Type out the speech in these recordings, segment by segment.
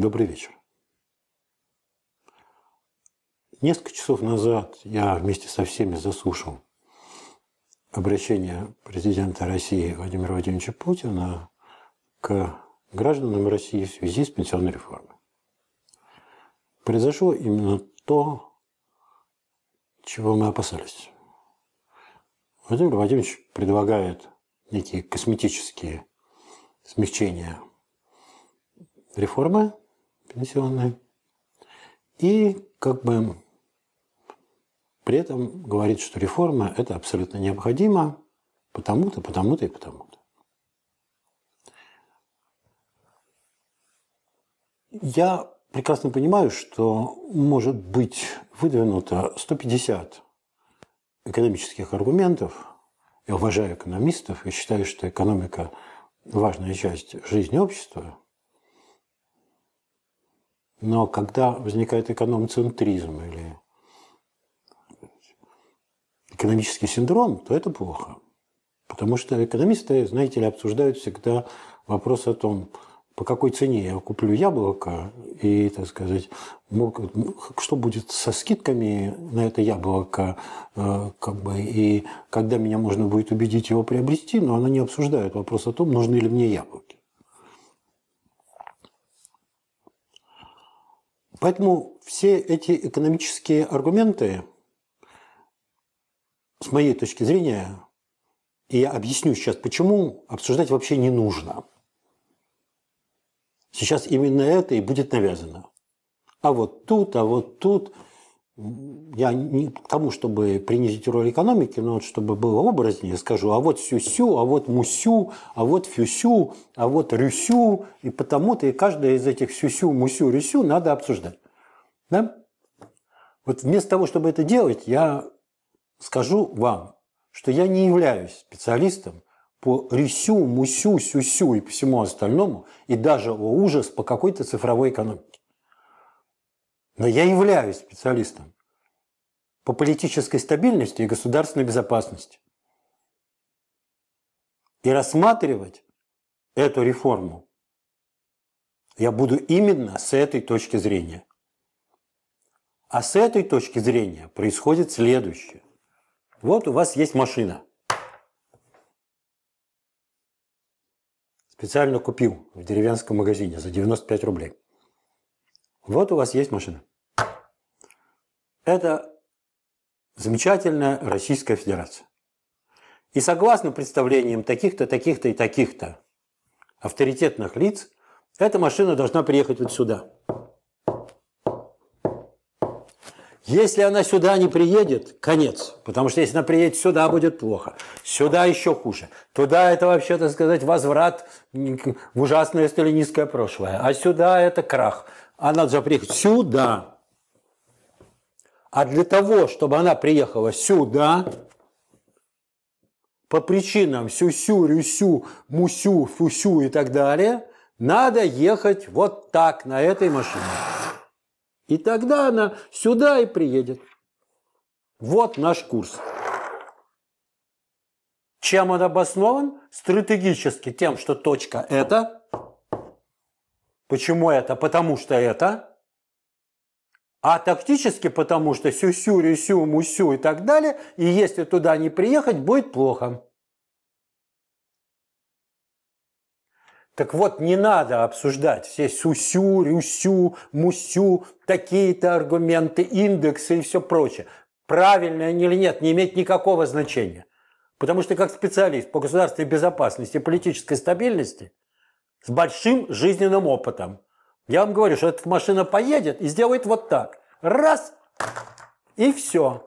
Добрый вечер. Несколько часов назад я вместе со всеми заслушал обращение президента России Владимира Владимировича Путина к гражданам России в связи с пенсионной реформой. Произошло именно то, чего мы опасались. Владимир Владимирович предлагает некие косметические смягчения реформы, пенсионные И как бы при этом говорит, что реформа – это абсолютно необходимо потому-то, потому-то и потому-то. Я прекрасно понимаю, что может быть выдвинуто 150 экономических аргументов. Я уважаю экономистов и считаю, что экономика – важная часть жизни общества – но когда возникает экономцентризм или экономический синдром, то это плохо. Потому что экономисты, знаете ли, обсуждают всегда вопрос о том, по какой цене я куплю яблоко, и, так сказать, что будет со скидками на это яблоко, э, как бы, и когда меня можно будет убедить его приобрести, но она не обсуждает вопрос о том, нужны ли мне яблоки. Поэтому все эти экономические аргументы, с моей точки зрения, и я объясню сейчас, почему обсуждать вообще не нужно. Сейчас именно это и будет навязано. А вот тут, а вот тут – я не к тому, чтобы принизить роль экономики, но вот чтобы было образнее, скажу, а вот сюсю, а вот мусю, а вот фюсю, а вот рюсю, и потому-то и каждое из этих сюсю, мусю, рюсю надо обсуждать. Да? Вот вместо того, чтобы это делать, я скажу вам, что я не являюсь специалистом по рюсю, мусю, сюсю и по всему остальному, и даже, о ужас, по какой-то цифровой экономике. Но я являюсь специалистом по политической стабильности и государственной безопасности. И рассматривать эту реформу я буду именно с этой точки зрения. А с этой точки зрения происходит следующее. Вот у вас есть машина. Специально купил в деревенском магазине за 95 рублей. Вот у вас есть машина. Это замечательная Российская Федерация. И согласно представлениям таких-то, таких-то и таких-то авторитетных лиц, эта машина должна приехать вот сюда. Если она сюда не приедет, конец. Потому что если она приедет сюда, будет плохо. Сюда еще хуже. Туда это вообще, так сказать, возврат в ужасное сталинистское прошлое. А сюда это крах. Она должна приехать сюда. А для того, чтобы она приехала сюда, по причинам сюсю, рюсю, мусю, фусю и так далее, надо ехать вот так на этой машине. И тогда она сюда и приедет. Вот наш курс. Чем он обоснован? Стратегически тем, что точка это. Почему это? Потому что это а тактически потому, что сюсю, рюсю, мусю и так далее, и если туда не приехать, будет плохо. Так вот, не надо обсуждать все сюсю, рюсю, мусю, такие-то аргументы, индексы и все прочее. Правильно или нет, не имеет никакого значения. Потому что как специалист по государственной безопасности и политической стабильности с большим жизненным опытом – я вам говорю, что эта машина поедет и сделает вот так. Раз, и все.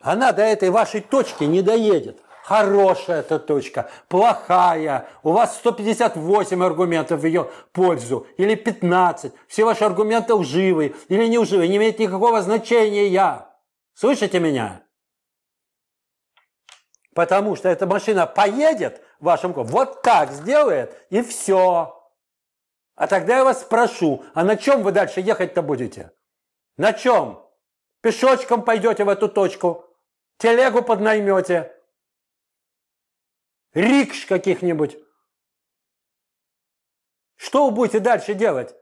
Она до этой вашей точки не доедет. Хорошая эта точка, плохая, у вас 158 аргументов в ее пользу, или 15, все ваши аргументы лживые или не лживые, не имеет никакого значения. Я. Слышите меня? Потому что эта машина поедет в вашем городе, вот так сделает, и все. А тогда я вас спрошу, а на чем вы дальше ехать-то будете? На чем? Пешочком пойдете в эту точку, телегу поднаймете, рикш каких-нибудь. Что вы будете дальше делать?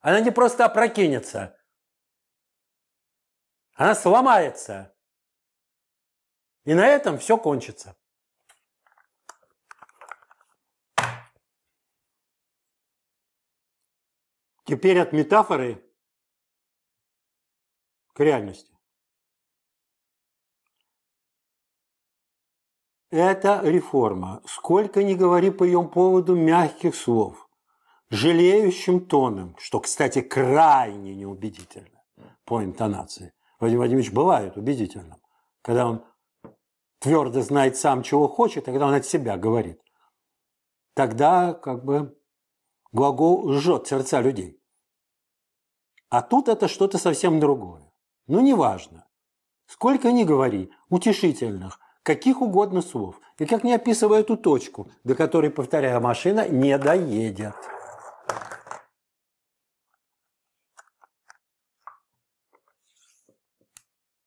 Она не просто опрокинется. Она сломается. И на этом все кончится. Теперь от метафоры к реальности. Это реформа. Сколько ни говори по ее поводу мягких слов, жалеющим тоном, что, кстати, крайне неубедительно по интонации. Вадим Владимирович бывает убедительным, когда он твердо знает сам, чего хочет, тогда а он от себя говорит. Тогда как бы глагол жжет сердца людей. А тут это что-то совсем другое. Ну, неважно. Сколько ни говори, утешительных, каких угодно слов. И как не описывая эту точку, до которой, повторяя машина не доедет.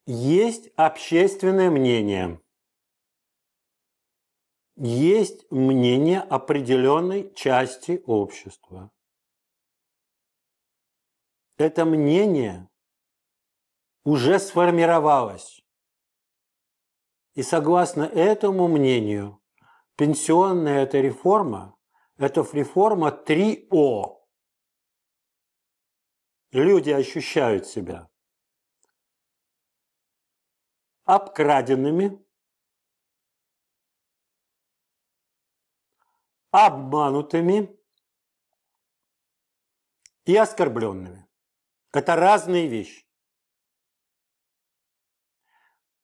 Есть общественное мнение – есть мнение определенной части общества. Это мнение уже сформировалось. И согласно этому мнению, пенсионная эта реформа – это реформа 3О. Люди ощущают себя обкраденными – обманутыми и оскорбленными. Это разные вещи.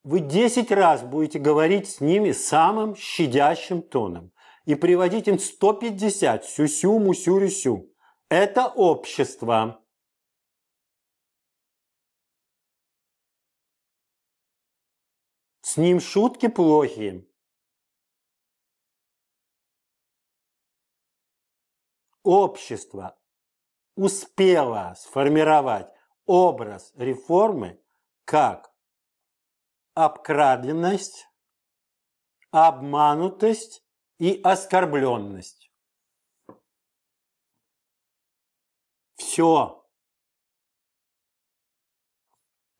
Вы 10 раз будете говорить с ними самым щадящим тоном и приводить им 150 сюсю, мусю, рюсю. Это общество. С ним шутки плохие. общество успело сформировать образ реформы как обкраденность, обманутость и оскорбленность. Все.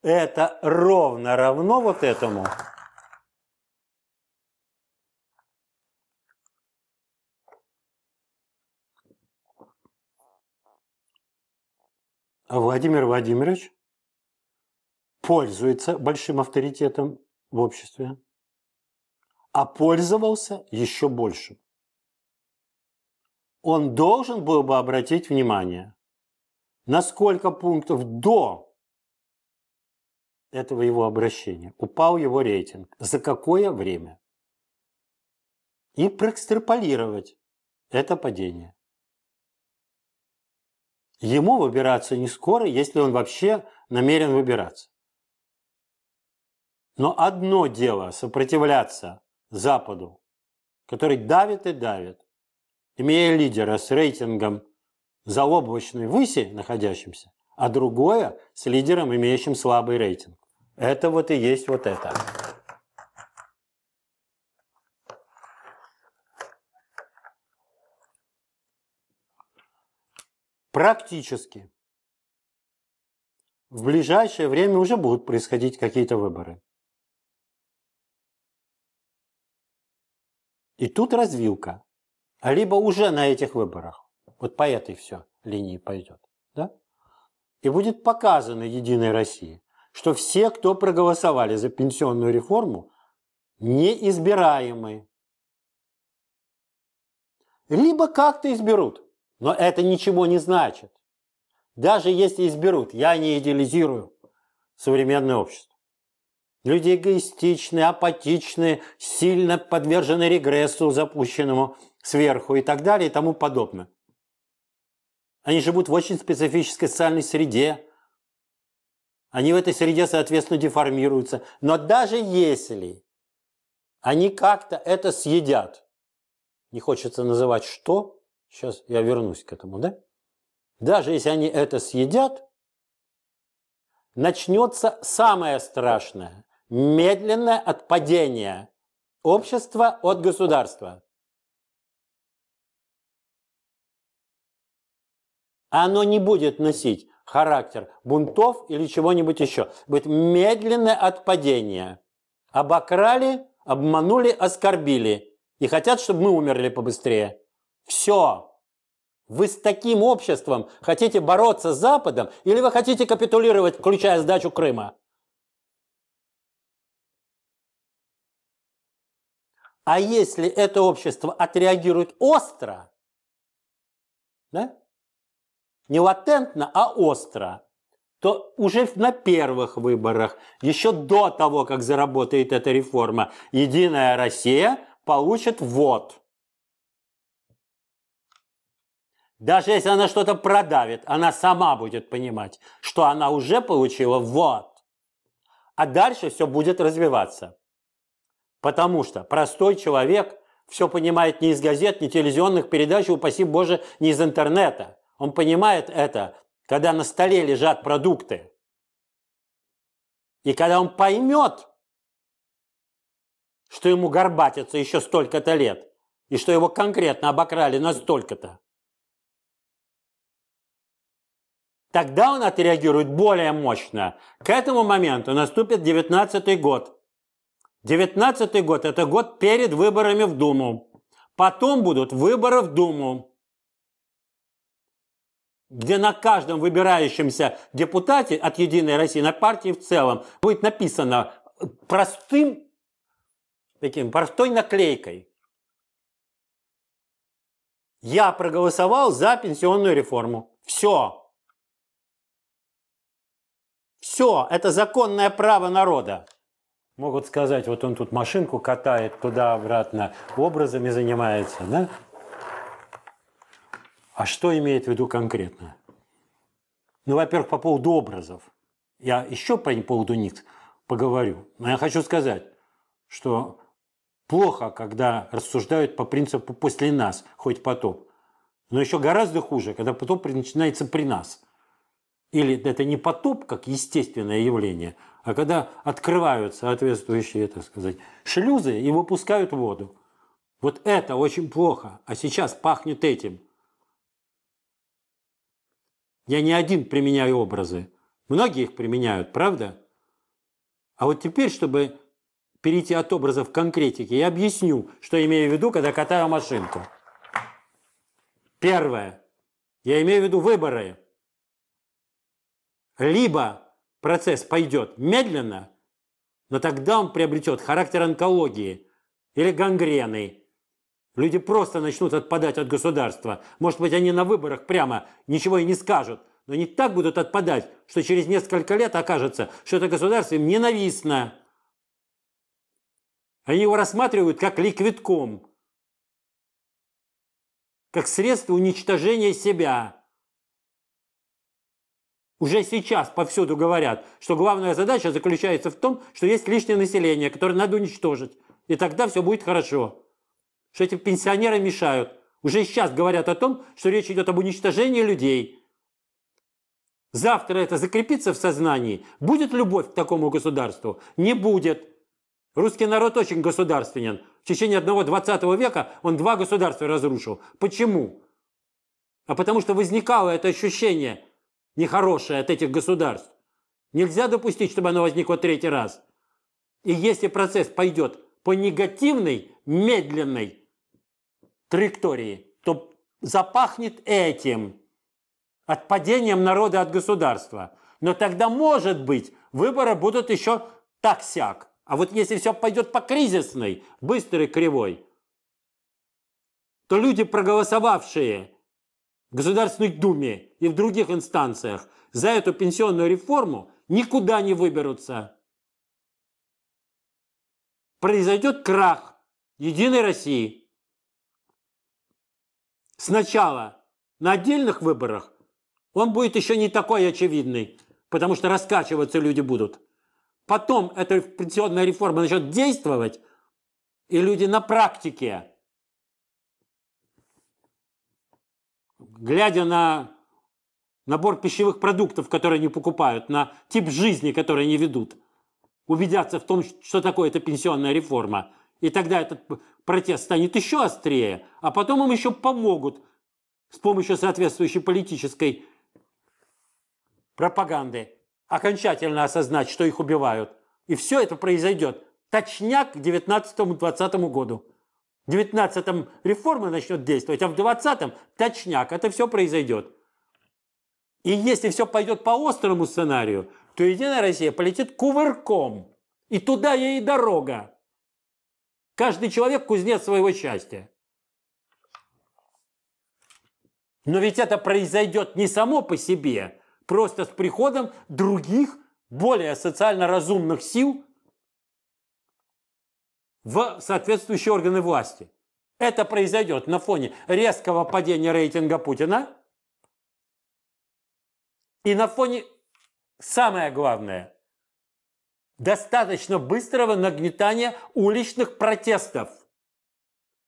Это ровно равно вот этому. А Владимир Владимирович пользуется большим авторитетом в обществе, а пользовался еще большим. Он должен был бы обратить внимание, на сколько пунктов до этого его обращения упал его рейтинг, за какое время, и проэкстраполировать это падение. Ему выбираться не скоро, если он вообще намерен выбираться. Но одно дело сопротивляться Западу, который давит и давит, имея лидера с рейтингом заоблачной выси находящимся, а другое с лидером, имеющим слабый рейтинг. Это вот и есть вот это. Практически. В ближайшее время уже будут происходить какие-то выборы. И тут развилка. А либо уже на этих выборах. Вот по этой все линии пойдет. Да? И будет показано Единой России, что все, кто проголосовали за пенсионную реформу, неизбираемы. Либо как-то изберут. Но это ничего не значит. Даже если изберут, я не идеализирую современное общество. Люди эгоистичны, апатичны, сильно подвержены регрессу, запущенному сверху и так далее и тому подобное. Они живут в очень специфической социальной среде. Они в этой среде, соответственно, деформируются. Но даже если они как-то это съедят, не хочется называть что, Сейчас я вернусь к этому, да? Даже если они это съедят, начнется самое страшное – медленное отпадение общества от государства. Оно не будет носить характер бунтов или чего-нибудь еще. Будет медленное отпадение. Обокрали, обманули, оскорбили. И хотят, чтобы мы умерли побыстрее. Все. Вы с таким обществом хотите бороться с Западом или вы хотите капитулировать, включая сдачу Крыма? А если это общество отреагирует остро, да? не латентно, а остро, то уже на первых выборах, еще до того, как заработает эта реформа, Единая Россия получит вот. Даже если она что-то продавит, она сама будет понимать, что она уже получила вот. А дальше все будет развиваться. Потому что простой человек все понимает не из газет, не телевизионных передач, упаси Боже, не из интернета. Он понимает это, когда на столе лежат продукты. И когда он поймет, что ему горбатится еще столько-то лет, и что его конкретно обокрали на столько-то, Тогда он отреагирует более мощно. К этому моменту наступит 19 год. 19 год – это год перед выборами в Думу. Потом будут выборы в Думу, где на каждом выбирающемся депутате от «Единой России», на партии в целом, будет написано простым, таким, простой наклейкой. Я проголосовал за пенсионную реформу. Все. Все, это законное право народа. Могут сказать, вот он тут машинку катает туда-обратно, образами занимается, да? А что имеет в виду конкретно? Ну, во-первых, по поводу образов. Я еще по поводу них поговорю. Но я хочу сказать, что плохо, когда рассуждают по принципу «после нас, хоть потоп». Но еще гораздо хуже, когда потоп начинается при нас. Или это не потоп, как естественное явление, а когда открывают соответствующие, так сказать, шлюзы и выпускают воду. Вот это очень плохо, а сейчас пахнет этим. Я не один применяю образы. Многие их применяют, правда? А вот теперь, чтобы перейти от образов к конкретике, я объясню, что имею в виду, когда катаю машинку. Первое. Я имею в виду выборы. Либо процесс пойдет медленно, но тогда он приобретет характер онкологии или гангрены. Люди просто начнут отпадать от государства. Может быть, они на выборах прямо ничего и не скажут, но они так будут отпадать, что через несколько лет окажется, что это государство им ненавистно. Они его рассматривают как ликвидком, как средство уничтожения себя. Уже сейчас повсюду говорят, что главная задача заключается в том, что есть лишнее население, которое надо уничтожить. И тогда все будет хорошо. Что эти пенсионеры мешают. Уже сейчас говорят о том, что речь идет об уничтожении людей. Завтра это закрепится в сознании. Будет любовь к такому государству? Не будет. Русский народ очень государственен. В течение одного 20 века он два государства разрушил. Почему? А потому что возникало это ощущение – нехорошее от этих государств. Нельзя допустить, чтобы оно возникло третий раз. И если процесс пойдет по негативной, медленной траектории, то запахнет этим, отпадением народа от государства. Но тогда, может быть, выборы будут еще так-сяк. А вот если все пойдет по кризисной, быстрой кривой, то люди, проголосовавшие Государственной Думе и в других инстанциях за эту пенсионную реформу никуда не выберутся. Произойдет крах Единой России. Сначала на отдельных выборах он будет еще не такой очевидный, потому что раскачиваться люди будут. Потом эта пенсионная реформа начнет действовать, и люди на практике глядя на набор пищевых продуктов, которые они покупают, на тип жизни, который они ведут, убедятся в том, что такое эта пенсионная реформа. И тогда этот протест станет еще острее, а потом им еще помогут с помощью соответствующей политической пропаганды окончательно осознать, что их убивают. И все это произойдет. Точняк к 19-20 году. В 19-м реформа начнет действовать, а в 20-м точняк, это все произойдет. И если все пойдет по острому сценарию, то Единая Россия полетит кувырком. И туда ей дорога. Каждый человек кузнец своего счастья. Но ведь это произойдет не само по себе, просто с приходом других, более социально разумных сил, в соответствующие органы власти. Это произойдет на фоне резкого падения рейтинга Путина и на фоне, самое главное, достаточно быстрого нагнетания уличных протестов.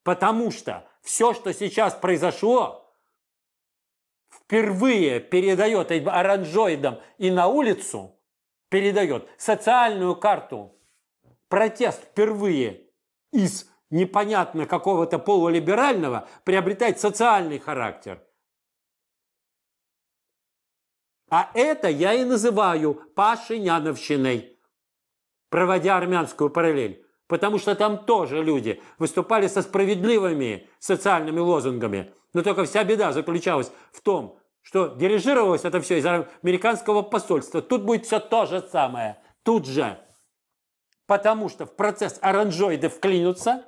Потому что все, что сейчас произошло, впервые передает оранжоидам и на улицу, передает социальную карту. Протест впервые – из непонятно какого-то полулиберального приобретает социальный характер. А это я и называю Пашиняновщиной, проводя армянскую параллель. Потому что там тоже люди выступали со справедливыми социальными лозунгами. Но только вся беда заключалась в том, что дирижировалось это все из американского посольства. Тут будет все то же самое. Тут же потому что в процесс оранжоиды вклинутся,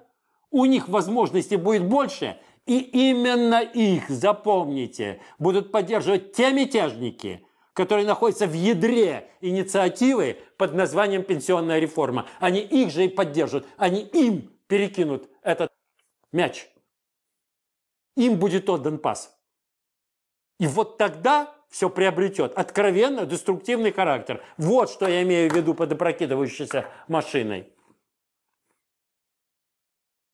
у них возможностей будет больше, и именно их, запомните, будут поддерживать те мятежники, которые находятся в ядре инициативы под названием «Пенсионная реформа». Они их же и поддержат, они им перекинут этот мяч. Им будет отдан пас. И вот тогда все приобретет откровенно деструктивный характер. Вот что я имею в виду под опрокидывающейся машиной.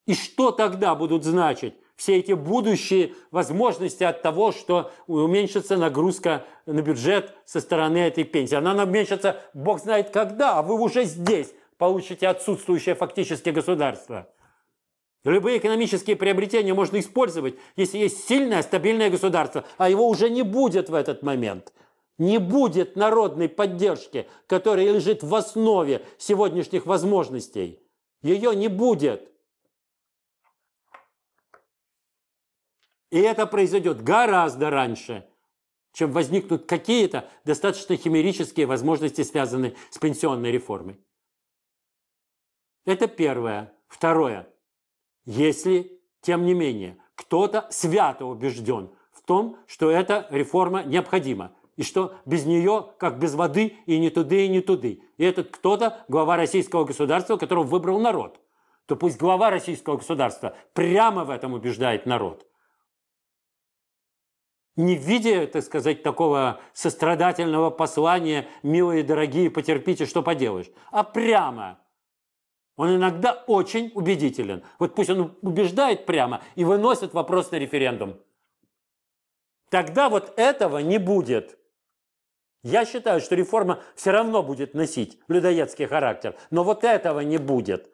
И что тогда будут значить все эти будущие возможности от того, что уменьшится нагрузка на бюджет со стороны этой пенсии? Она уменьшится, бог знает когда, а вы уже здесь получите отсутствующее фактически государство. Любые экономические приобретения можно использовать, если есть сильное, стабильное государство, а его уже не будет в этот момент. Не будет народной поддержки, которая лежит в основе сегодняшних возможностей. Ее не будет. И это произойдет гораздо раньше, чем возникнут какие-то достаточно химерические возможности, связанные с пенсионной реформой. Это первое. Второе если, тем не менее, кто-то свято убежден в том, что эта реформа необходима, и что без нее, как без воды, и не туды, и не туды. И этот кто-то глава российского государства, которого выбрал народ. То пусть глава российского государства прямо в этом убеждает народ. Не видя, так сказать, такого сострадательного послания, милые, дорогие, потерпите, что поделаешь, а прямо – он иногда очень убедителен. Вот пусть он убеждает прямо и выносит вопрос на референдум. Тогда вот этого не будет. Я считаю, что реформа все равно будет носить людоедский характер, но вот этого не будет.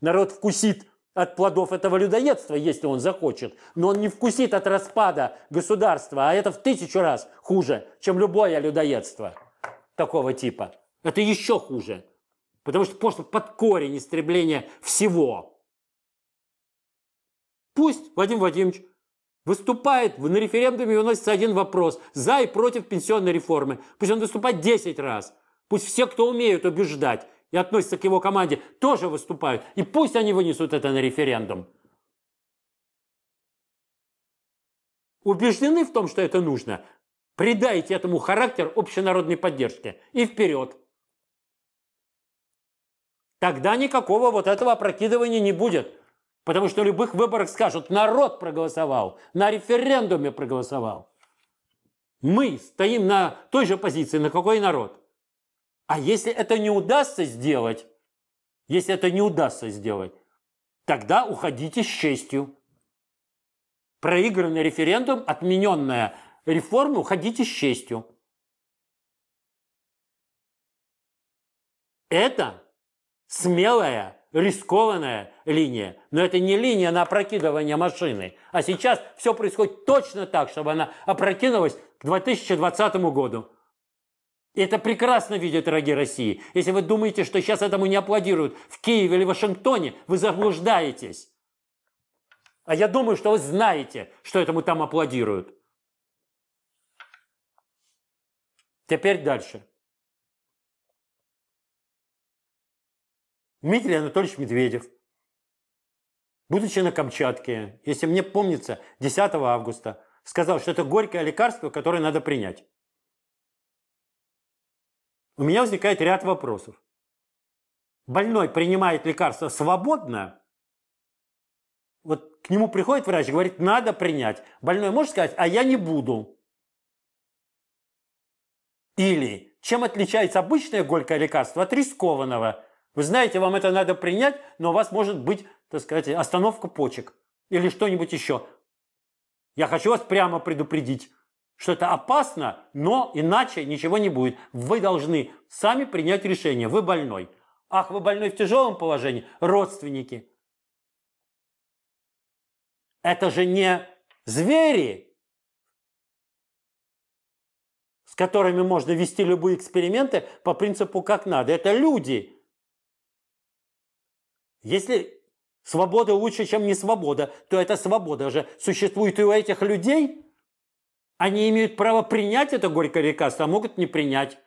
Народ вкусит от плодов этого людоедства, если он захочет, но он не вкусит от распада государства, а это в тысячу раз хуже, чем любое людоедство такого типа. Это еще хуже. Потому что пошло под корень истребления всего. Пусть Вадим Вадимович выступает на референдуме и выносится один вопрос за и против пенсионной реформы. Пусть он выступает 10 раз. Пусть все, кто умеют убеждать и относятся к его команде, тоже выступают. И пусть они вынесут это на референдум. Убеждены в том, что это нужно? Придайте этому характер общенародной поддержки. И вперед! Тогда никакого вот этого опрокидывания не будет. Потому что в любых выборах скажут, народ проголосовал, на референдуме проголосовал. Мы стоим на той же позиции, на какой народ. А если это не удастся сделать, если это не удастся сделать, тогда уходите с честью. Проигранный референдум, отмененная реформа, уходите с честью. Это смелая, рискованная линия. Но это не линия на опрокидывание машины. А сейчас все происходит точно так, чтобы она опрокинулась к 2020 году. И это прекрасно видят враги России. Если вы думаете, что сейчас этому не аплодируют в Киеве или Вашингтоне, вы заблуждаетесь. А я думаю, что вы знаете, что этому там аплодируют. Теперь дальше. Дмитрий Анатольевич Медведев, будучи на Камчатке, если мне помнится, 10 августа, сказал, что это горькое лекарство, которое надо принять. У меня возникает ряд вопросов. Больной принимает лекарство свободно, вот к нему приходит врач, и говорит, надо принять. Больной может сказать, а я не буду. Или чем отличается обычное горькое лекарство от рискованного? Вы знаете, вам это надо принять, но у вас может быть, так сказать, остановка почек или что-нибудь еще. Я хочу вас прямо предупредить, что это опасно, но иначе ничего не будет. Вы должны сами принять решение. Вы больной. Ах, вы больной в тяжелом положении? Родственники. Это же не звери, с которыми можно вести любые эксперименты по принципу как надо. Это люди. Если свобода лучше, чем не свобода, то эта свобода же существует и у этих людей. Они имеют право принять это горькое лекарство, а могут не принять.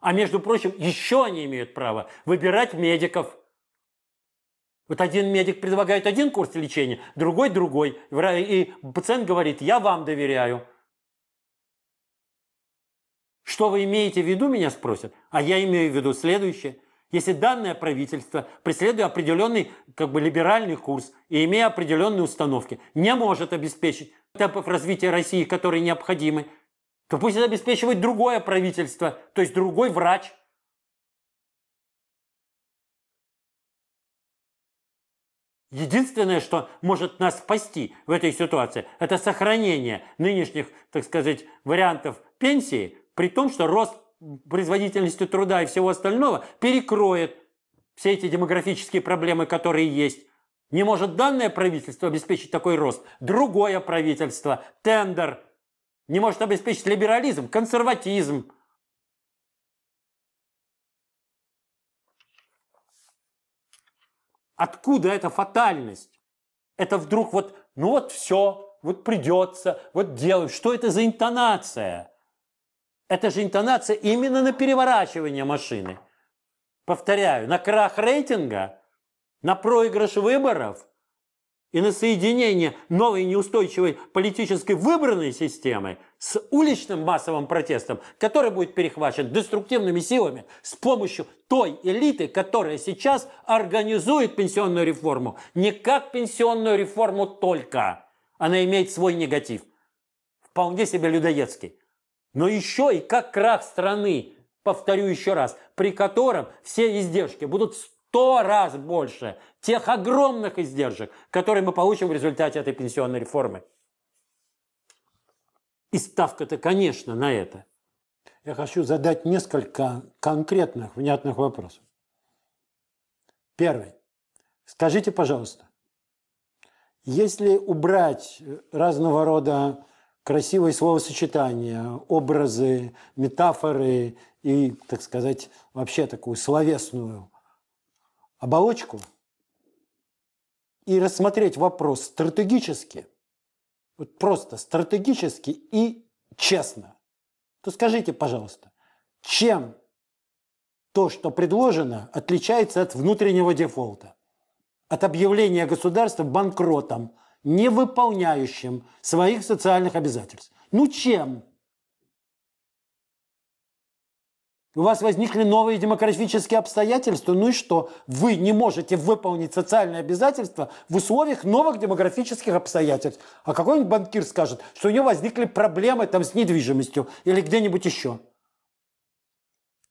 А между прочим, еще они имеют право выбирать медиков. Вот один медик предлагает один курс лечения, другой – другой. И пациент говорит, я вам доверяю. Что вы имеете в виду, меня спросят. А я имею в виду следующее – если данное правительство, преследуя определенный как бы, либеральный курс и имея определенные установки, не может обеспечить этапов развития России, которые необходимы, то пусть это обеспечивает другое правительство, то есть другой врач. Единственное, что может нас спасти в этой ситуации, это сохранение нынешних, так сказать, вариантов пенсии, при том, что рост производительностью труда и всего остального перекроет все эти демографические проблемы, которые есть. Не может данное правительство обеспечить такой рост, другое правительство, тендер, не может обеспечить либерализм, консерватизм. Откуда эта фатальность? Это вдруг вот, ну вот все, вот придется, вот делать. Что это за интонация? Это же интонация именно на переворачивание машины. Повторяю, на крах рейтинга, на проигрыш выборов и на соединение новой неустойчивой политической выбранной системы с уличным массовым протестом, который будет перехвачен деструктивными силами с помощью той элиты, которая сейчас организует пенсионную реформу. Не как пенсионную реформу только. Она имеет свой негатив. Вполне себе людоедский но еще и как крах страны, повторю еще раз, при котором все издержки будут в сто раз больше тех огромных издержек, которые мы получим в результате этой пенсионной реформы. И ставка-то, конечно, на это. Я хочу задать несколько конкретных, внятных вопросов. Первый. Скажите, пожалуйста, если убрать разного рода красивые словосочетания, образы, метафоры и, так сказать, вообще такую словесную оболочку и рассмотреть вопрос стратегически, вот просто стратегически и честно, то скажите, пожалуйста, чем то, что предложено, отличается от внутреннего дефолта, от объявления государства банкротом – не выполняющим своих социальных обязательств. Ну чем? У вас возникли новые демографические обстоятельства, ну и что? Вы не можете выполнить социальные обязательства в условиях новых демографических обстоятельств. А какой-нибудь банкир скажет, что у него возникли проблемы там с недвижимостью или где-нибудь еще.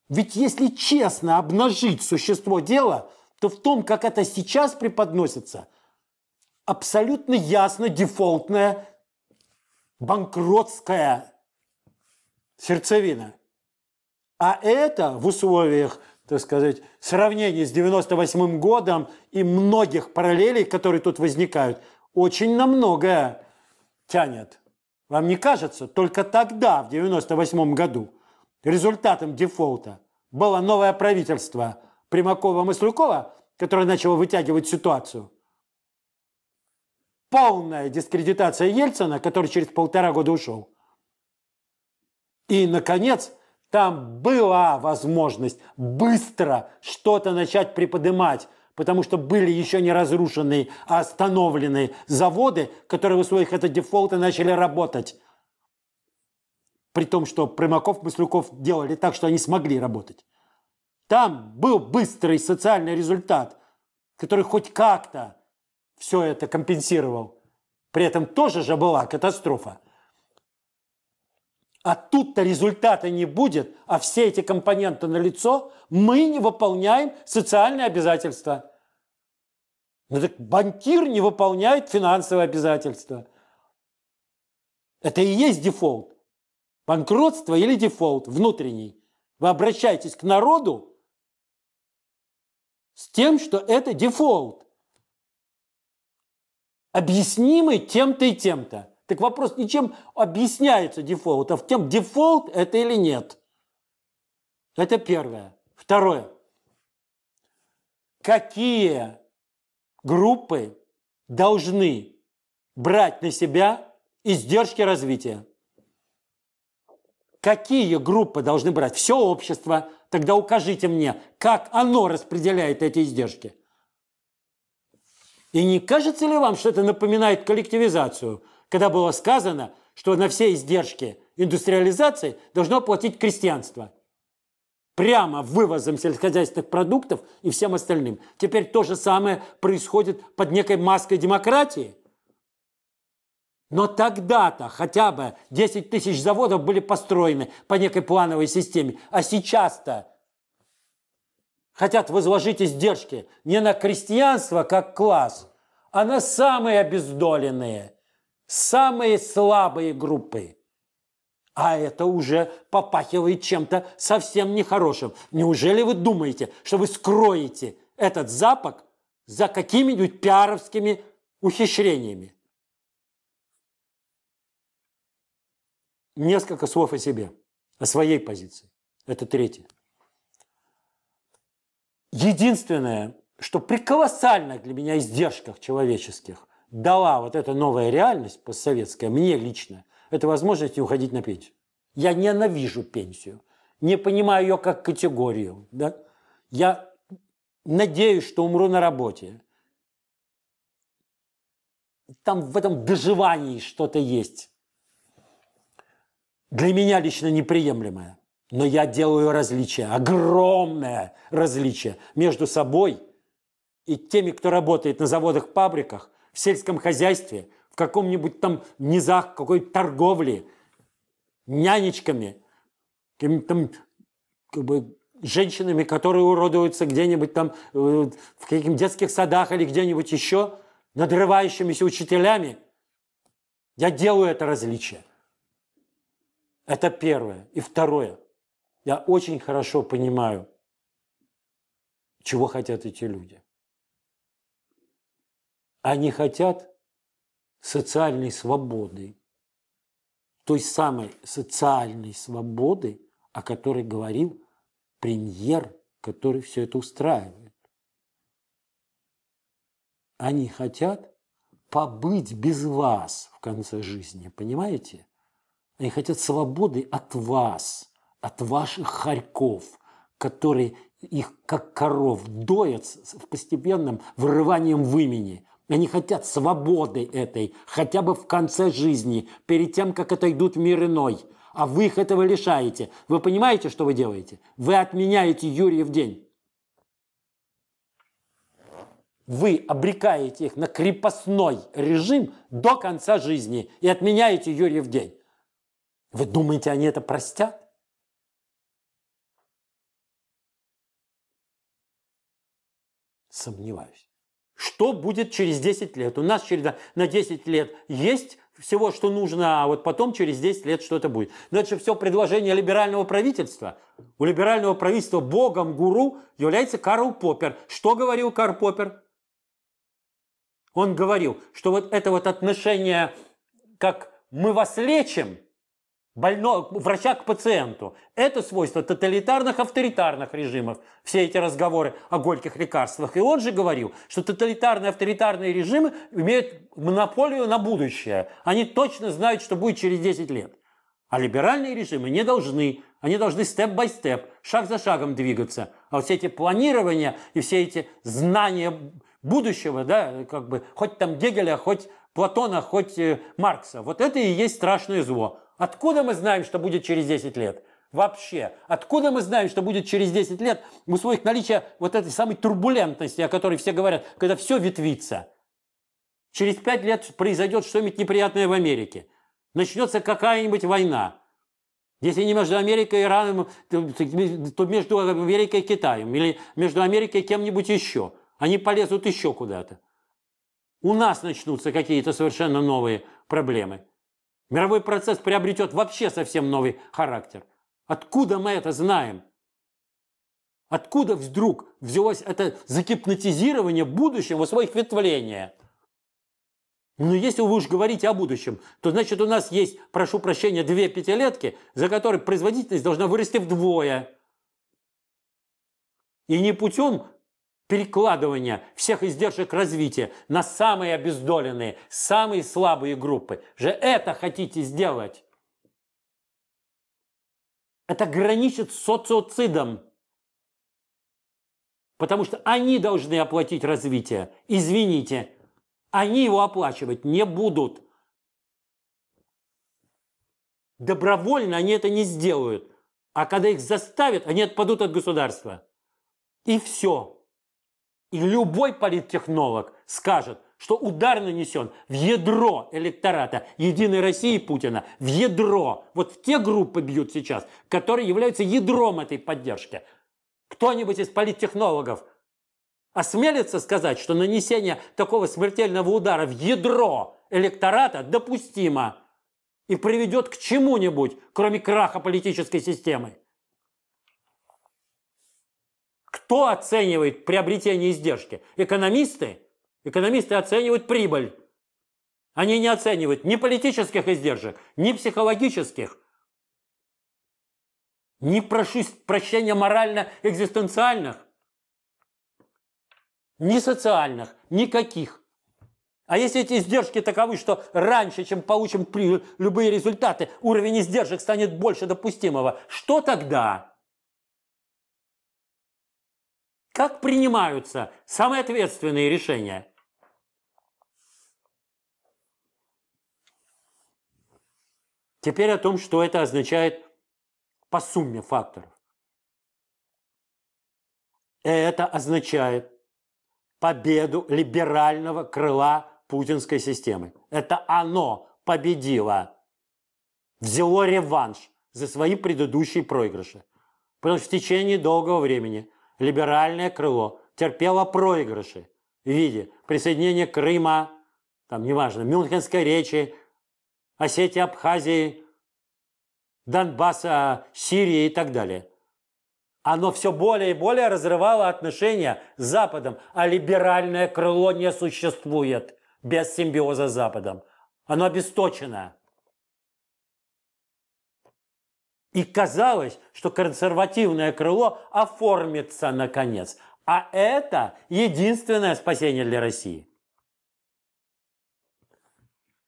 Ведь если честно обнажить существо дела, то в том, как это сейчас преподносится – абсолютно ясно дефолтная банкротская сердцевина. А это в условиях, так сказать, сравнения с 98 м годом и многих параллелей, которые тут возникают, очень на многое тянет. Вам не кажется? Только тогда, в 98 м году, результатом дефолта было новое правительство Примакова-Маслюкова, которое начало вытягивать ситуацию – полная дискредитация Ельцина, который через полтора года ушел. И, наконец, там была возможность быстро что-то начать приподнимать, потому что были еще не разрушенные, а остановленные заводы, которые в условиях этого дефолта начали работать. При том, что Примаков, Маслюков делали так, что они смогли работать. Там был быстрый социальный результат, который хоть как-то все это компенсировал. При этом тоже же была катастрофа. А тут-то результата не будет, а все эти компоненты на лицо мы не выполняем социальные обязательства. Ну так банкир не выполняет финансовые обязательства. Это и есть дефолт. Банкротство или дефолт внутренний. Вы обращаетесь к народу с тем, что это дефолт объяснимы тем-то и тем-то. Так вопрос не чем объясняется дефолт, а в тем, дефолт это или нет. Это первое. Второе. Какие группы должны брать на себя издержки развития? Какие группы должны брать? Все общество. Тогда укажите мне, как оно распределяет эти издержки. И не кажется ли вам, что это напоминает коллективизацию, когда было сказано, что на все издержки индустриализации должно платить крестьянство? Прямо вывозом сельскохозяйственных продуктов и всем остальным. Теперь то же самое происходит под некой маской демократии. Но тогда-то хотя бы 10 тысяч заводов были построены по некой плановой системе. А сейчас-то хотят возложить издержки не на крестьянство как класс, она самые обездоленные, самые слабые группы. А это уже попахивает чем-то совсем нехорошим. Неужели вы думаете, что вы скроете этот запах за какими-нибудь пиаровскими ухищрениями? Несколько слов о себе, о своей позиции. Это третье. Единственное, что при колоссальных для меня издержках человеческих дала вот эта новая реальность постсоветская мне лично, это возможность не уходить на пенсию. Я ненавижу пенсию, не понимаю ее как категорию. Да? Я надеюсь, что умру на работе. Там в этом доживании что-то есть. Для меня лично неприемлемое. Но я делаю различие, огромное различие между собой и теми, кто работает на заводах, фабриках, в сельском хозяйстве, в каком-нибудь там низах, какой то торговли, нянечками, какими-то там как бы, женщинами, которые уродуются где-нибудь там э, в каких детских садах или где-нибудь еще, надрывающимися учителями. Я делаю это различие. Это первое. И второе. Я очень хорошо понимаю, чего хотят эти люди. Они хотят социальной свободы, той самой социальной свободы, о которой говорил премьер, который все это устраивает. Они хотят побыть без вас в конце жизни, понимаете? Они хотят свободы от вас, от ваших хорьков, которые их как коров доят в постепенном вырыванием в имени – они хотят свободы этой, хотя бы в конце жизни, перед тем, как отойдут в мир иной. А вы их этого лишаете. Вы понимаете, что вы делаете? Вы отменяете Юрия в день. Вы обрекаете их на крепостной режим до конца жизни и отменяете Юрия в день. Вы думаете, они это простят? Сомневаюсь. Что будет через 10 лет? У нас через, на 10 лет есть всего, что нужно, а вот потом через 10 лет что-то будет. Но это же все предложение либерального правительства. У либерального правительства богом гуру является Карл Поппер. Что говорил Карл Поппер? Он говорил, что вот это вот отношение, как мы вас лечим, больно, врача к пациенту. Это свойство тоталитарных, авторитарных режимов. Все эти разговоры о горьких лекарствах. И он же говорил, что тоталитарные, авторитарные режимы имеют монополию на будущее. Они точно знают, что будет через 10 лет. А либеральные режимы не должны. Они должны степ-бай-степ, шаг за шагом двигаться. А вот все эти планирования и все эти знания будущего, да, как бы, хоть там Гегеля, хоть Платона, хоть э, Маркса, вот это и есть страшное зло. Откуда мы знаем, что будет через 10 лет? Вообще, откуда мы знаем, что будет через 10 лет в условиях наличия вот этой самой турбулентности, о которой все говорят, когда все ветвится? Через 5 лет произойдет что-нибудь неприятное в Америке. Начнется какая-нибудь война. Если не между Америкой и Ираном, то между Америкой и Китаем. Или между Америкой и кем-нибудь еще. Они полезут еще куда-то. У нас начнутся какие-то совершенно новые проблемы. Мировой процесс приобретет вообще совсем новый характер. Откуда мы это знаем? Откуда вдруг взялось это закипнотизирование будущего своих ветвления? Но если вы уж говорите о будущем, то значит у нас есть, прошу прощения, две пятилетки, за которые производительность должна вырасти вдвое. И не путем перекладывания всех издержек развития на самые обездоленные, самые слабые группы. Же это хотите сделать? Это граничит с социоцидом. Потому что они должны оплатить развитие. Извините, они его оплачивать не будут. Добровольно они это не сделают. А когда их заставят, они отпадут от государства. И все. И любой политтехнолог скажет, что удар нанесен в ядро электората Единой России Путина, в ядро. Вот в те группы бьют сейчас, которые являются ядром этой поддержки. Кто-нибудь из политтехнологов осмелится сказать, что нанесение такого смертельного удара в ядро электората допустимо и приведет к чему-нибудь, кроме краха политической системы? Кто оценивает приобретение издержки? Экономисты? Экономисты оценивают прибыль. Они не оценивают ни политических издержек, ни психологических, ни прощения морально-экзистенциальных, ни социальных, никаких. А если эти издержки таковы, что раньше, чем получим любые результаты, уровень издержек станет больше допустимого, что тогда? Как принимаются самые ответственные решения? Теперь о том, что это означает по сумме факторов. Это означает победу либерального крыла путинской системы. Это оно победило, взяло реванш за свои предыдущие проигрыши. Потому что в течение долгого времени либеральное крыло терпело проигрыши в виде присоединения Крыма, там, неважно, Мюнхенской речи, Осетии, Абхазии, Донбасса, Сирии и так далее. Оно все более и более разрывало отношения с Западом, а либеральное крыло не существует без симбиоза с Западом. Оно обесточено. И казалось, что консервативное крыло оформится наконец. А это единственное спасение для России.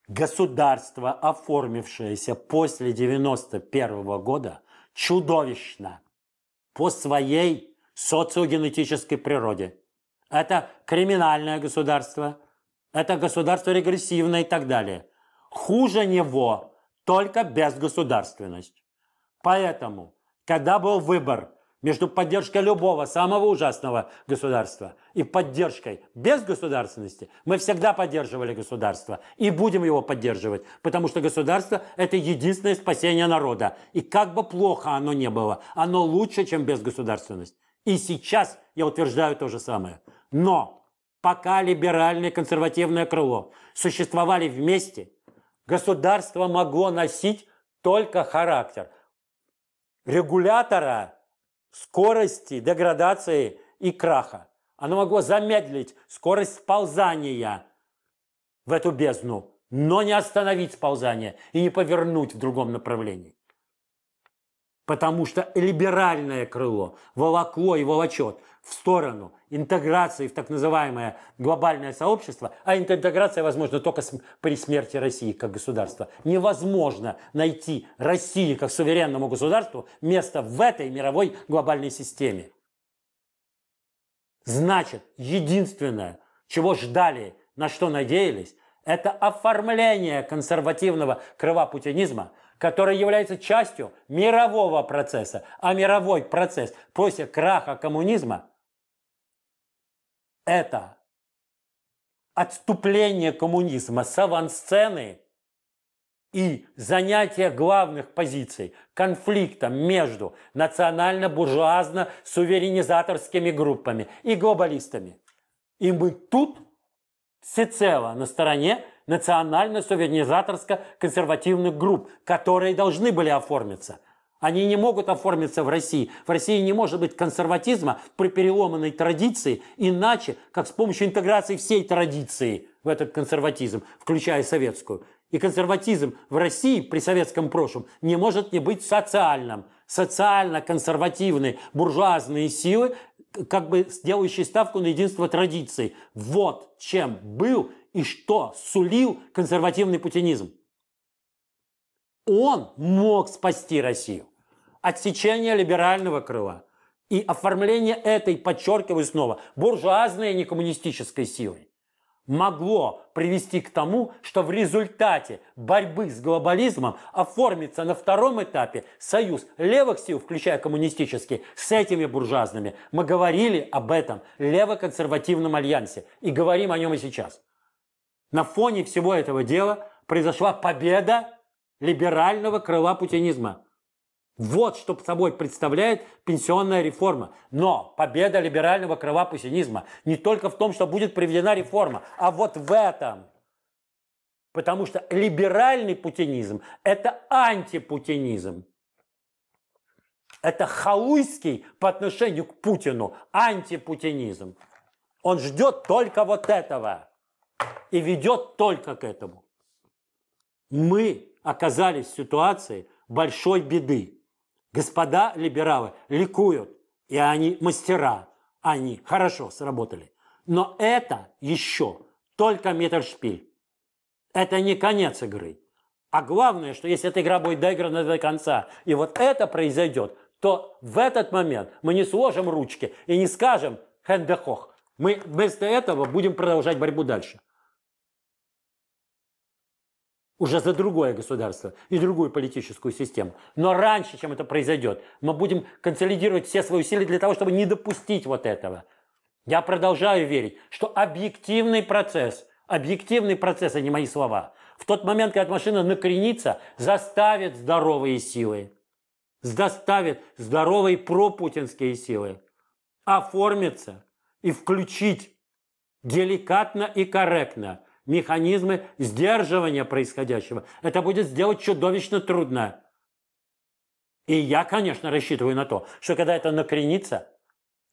Государство, оформившееся после 1991 -го года, чудовищно по своей социогенетической природе. Это криминальное государство, это государство регрессивное и так далее. Хуже него только безгосударственность. Поэтому, когда был выбор между поддержкой любого самого ужасного государства и поддержкой без государственности, мы всегда поддерживали государство и будем его поддерживать, потому что государство – это единственное спасение народа. И как бы плохо оно ни было, оно лучше, чем безгосударственность. И сейчас я утверждаю то же самое. Но пока либеральное консервативное крыло существовали вместе, государство могло носить только характер – регулятора скорости деградации и краха. Оно могло замедлить скорость сползания в эту бездну, но не остановить сползание и не повернуть в другом направлении потому что либеральное крыло волокло и волочет в сторону интеграции в так называемое глобальное сообщество, а интеграция возможна только при смерти России как государства. Невозможно найти России как суверенному государству место в этой мировой глобальной системе. Значит, единственное, чего ждали, на что надеялись, это оформление консервативного крыла путинизма – которая является частью мирового процесса, а мировой процесс после краха коммунизма – это отступление коммунизма с авансцены и занятие главных позиций конфликта между национально-буржуазно-суверенизаторскими группами и глобалистами. И мы тут всецело на стороне национально-суверенизаторско-консервативных групп, которые должны были оформиться. Они не могут оформиться в России. В России не может быть консерватизма при переломанной традиции, иначе, как с помощью интеграции всей традиции в этот консерватизм, включая советскую. И консерватизм в России при советском прошлом не может не быть социальным. Социально-консервативные буржуазные силы, как бы делающие ставку на единство традиций. Вот чем был и что сулил консервативный путинизм. Он мог спасти Россию от сечения либерального крыла и оформление этой, подчеркиваю снова, буржуазной и а некоммунистической силы могло привести к тому, что в результате борьбы с глобализмом оформится на втором этапе союз левых сил, включая коммунистические, с этими буржуазными. Мы говорили об этом лево-консервативном альянсе и говорим о нем и сейчас. На фоне всего этого дела произошла победа либерального крыла путинизма. Вот что собой представляет пенсионная реформа. Но победа либерального крыла путинизма не только в том, что будет приведена реформа, а вот в этом. Потому что либеральный путинизм – это антипутинизм. Это халуйский по отношению к Путину антипутинизм. Он ждет только вот этого и ведет только к этому. Мы оказались в ситуации большой беды. Господа либералы ликуют, и они мастера, они хорошо сработали. Но это еще только метршпиль. Это не конец игры. А главное, что если эта игра будет доиграна до конца, и вот это произойдет, то в этот момент мы не сложим ручки и не скажем «хэндехох». Мы вместо этого будем продолжать борьбу дальше уже за другое государство и другую политическую систему. Но раньше, чем это произойдет, мы будем консолидировать все свои усилия для того, чтобы не допустить вот этого. Я продолжаю верить, что объективный процесс, объективный процесс, а не мои слова, в тот момент, когда машина накренится, заставит здоровые силы, заставит здоровые пропутинские силы оформиться и включить деликатно и корректно – механизмы сдерживания происходящего. Это будет сделать чудовищно трудно. И я, конечно, рассчитываю на то, что когда это накренится,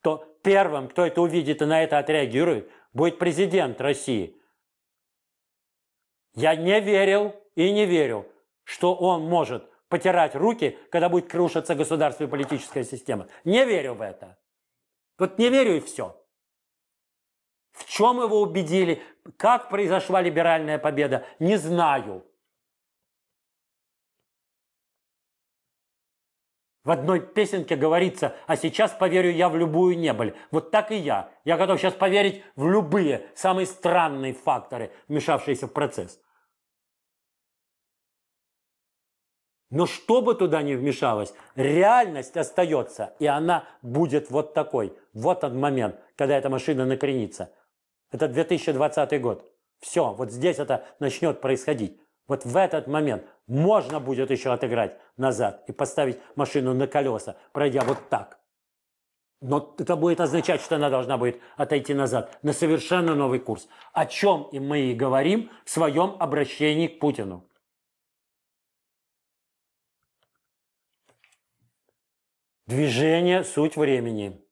то первым, кто это увидит и на это отреагирует, будет президент России. Я не верил и не верю, что он может потирать руки, когда будет крушиться государственная политическая система. Не верю в это. Вот не верю и все. В чем его убедили? Как произошла либеральная победа? Не знаю. В одной песенке говорится, а сейчас поверю я в любую небыль. Вот так и я. Я готов сейчас поверить в любые самые странные факторы, вмешавшиеся в процесс. Но что бы туда ни вмешалось, реальность остается, и она будет вот такой. Вот он момент, когда эта машина накренится. Это 2020 год. Все, вот здесь это начнет происходить. Вот в этот момент можно будет еще отыграть назад и поставить машину на колеса, пройдя вот так. Но это будет означать, что она должна будет отойти назад на совершенно новый курс. О чем и мы и говорим в своем обращении к Путину. Движение – суть времени.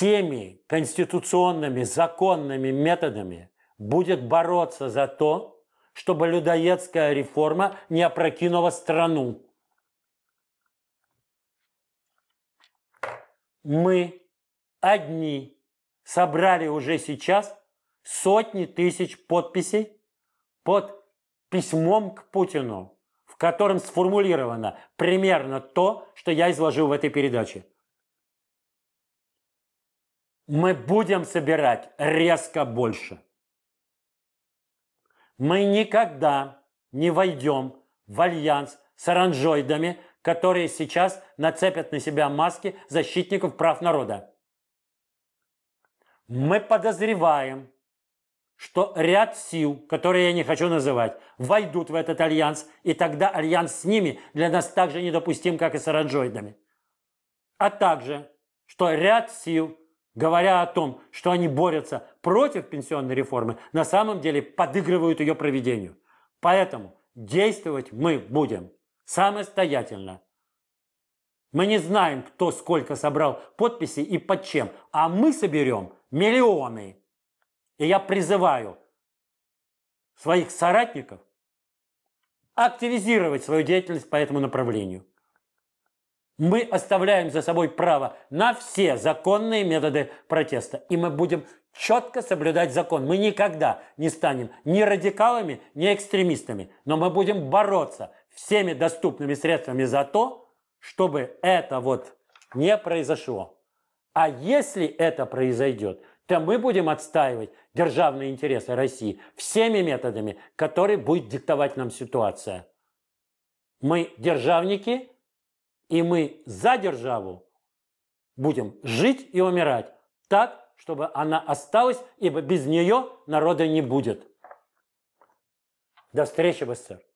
всеми конституционными, законными методами будет бороться за то, чтобы людоедская реформа не опрокинула страну. Мы одни собрали уже сейчас сотни тысяч подписей под письмом к Путину, в котором сформулировано примерно то, что я изложил в этой передаче мы будем собирать резко больше. Мы никогда не войдем в альянс с оранжоидами, которые сейчас нацепят на себя маски защитников прав народа. Мы подозреваем, что ряд сил, которые я не хочу называть, войдут в этот альянс, и тогда альянс с ними для нас так же недопустим, как и с оранжоидами. А также, что ряд сил, говоря о том, что они борются против пенсионной реформы, на самом деле подыгрывают ее проведению. Поэтому действовать мы будем самостоятельно. Мы не знаем, кто сколько собрал подписей и под чем, а мы соберем миллионы. И я призываю своих соратников активизировать свою деятельность по этому направлению. Мы оставляем за собой право на все законные методы протеста. И мы будем четко соблюдать закон. Мы никогда не станем ни радикалами, ни экстремистами. Но мы будем бороться всеми доступными средствами за то, чтобы это вот не произошло. А если это произойдет, то мы будем отстаивать державные интересы России всеми методами, которые будет диктовать нам ситуация. Мы державники, и мы за державу будем жить и умирать так, чтобы она осталась, ибо без нее народа не будет. До встречи в